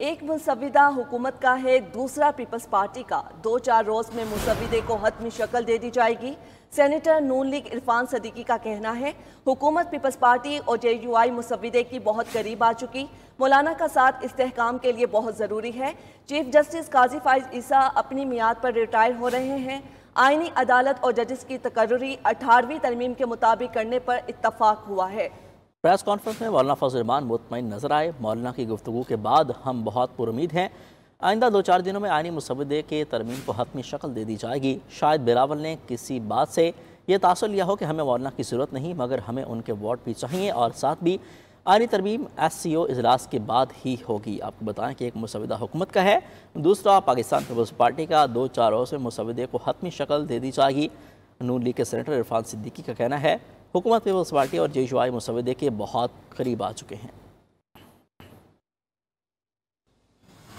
एक मुसविदा हुकूमत का है दूसरा पीपल्स पार्टी का दो चार रोज में मुसविदे को हतमी शक्ल दे दी जाएगी सेनेटर नून लीग इरफान सदीकी का कहना है हुकूमत पीपल्स पार्टी और जे यू आई मुसविदे की बहुत करीब आ चुकी मौलाना का साथ इस्तेकाम के लिए बहुत ज़रूरी है चीफ जस्टिस काजी फाइज ईसा अपनी मियाद पर रिटायर हो रहे हैं आइनी अदालत और जजिस की तकर्री अठारहवीं तरमीम के मुताबिक करने पर इतफाक़ हुआ है प्रेस कॉन्फ्रेंस में मौलाना रमान मुतमिन नजर आए मौलाना की गुफ्तु के बाद हम बहुत पुरुद हैं आइंदा दो चार दिनों में आइनी मुसवदे के तरमीम को हतमी शक्ल दे दी जाएगी शायद बिलावल ने किसी बात से ये तासर लिया हो कि हमें मौलाना की ज़रूरत नहीं मगर हमें उनके वार्ड भी चाहिए और साथ भी आयनी तरमीम एस सी ओ अजलास के बाद ही होगी आपको बताएं कि एक मुसविदा हुकूमत का है दूसरा पाकिस्तान पीपल्स पार्टी का दो चार रोज़ में मुसविदे को हतमी शक्ल दे दी जाएगी नून लीग के सेनेटर इरफान सिद्दीकी का कहना है हुकूमत पीपल्स पार्टी और जेशवाई मुसवदे के बहुत करीब आ चुके हैं